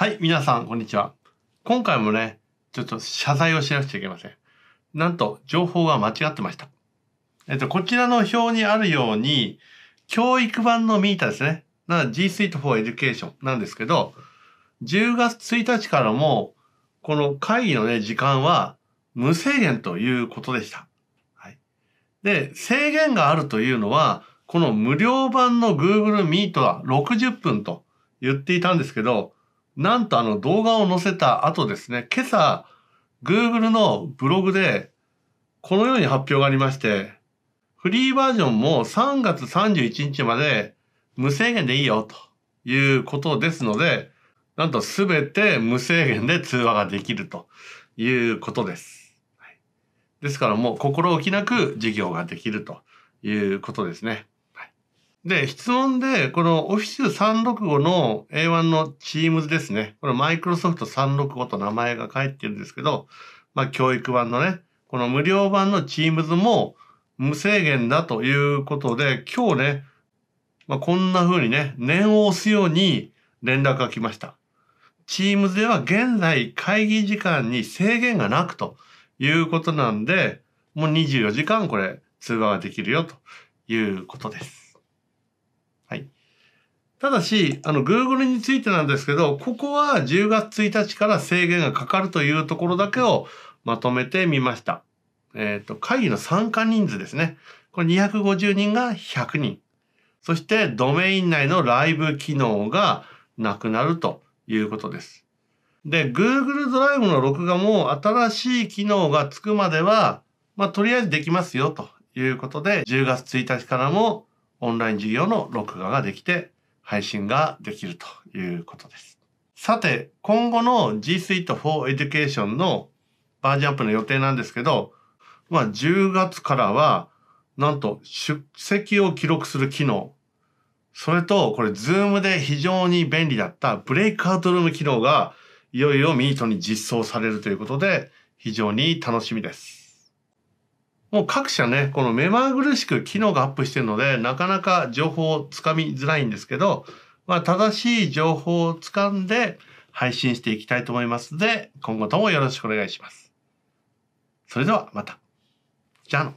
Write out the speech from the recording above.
はい、皆さん、こんにちは。今回もね、ちょっと謝罪をしなくちゃいけません。なんと、情報が間違ってました。えっと、こちらの表にあるように、教育版のミータですね。な G Suite for Education なんですけど、10月1日からも、この会議のね、時間は無制限ということでした。はい。で、制限があるというのは、この無料版の Google Meet は60分と言っていたんですけど、なんとあの動画を載せた後ですね、今朝、Google のブログで、このように発表がありまして、フリーバージョンも3月31日まで無制限でいいよということですので、なんとすべて無制限で通話ができるということです。ですからもう心置きなく授業ができるということですね。で、質問で、このオフィス365の A1 の Teams ですね。これマイクロソフト365と名前が書いてるんですけど、まあ教育版のね、この無料版の Teams も無制限だということで、今日ね、まあ、こんな風にね、念を押すように連絡が来ました。Teams では現在会議時間に制限がなくということなんで、もう24時間これ通話ができるよということです。ただし、あの、Google についてなんですけど、ここは10月1日から制限がかかるというところだけをまとめてみました。えっ、ー、と、会議の参加人数ですね。これ250人が100人。そして、ドメイン内のライブ機能がなくなるということです。で、Google ドライブの録画も新しい機能がつくまでは、まあ、とりあえずできますよということで、10月1日からもオンライン授業の録画ができて配信ができるということです。さて、今後の G Suite for Education のバージョンアップの予定なんですけど、まあ、10月からは、なんと出席を記録する機能、それと、これ、Zoom で非常に便利だったブレイクアウトルーム機能が、いよいよミートに実装されるということで、非常に楽しみです。もう各社ね、この目まぐるしく機能がアップしてるので、なかなか情報をつかみづらいんですけど、まあ、正しい情報をつかんで配信していきたいと思いますので、今後ともよろしくお願いします。それではまた。じゃあの。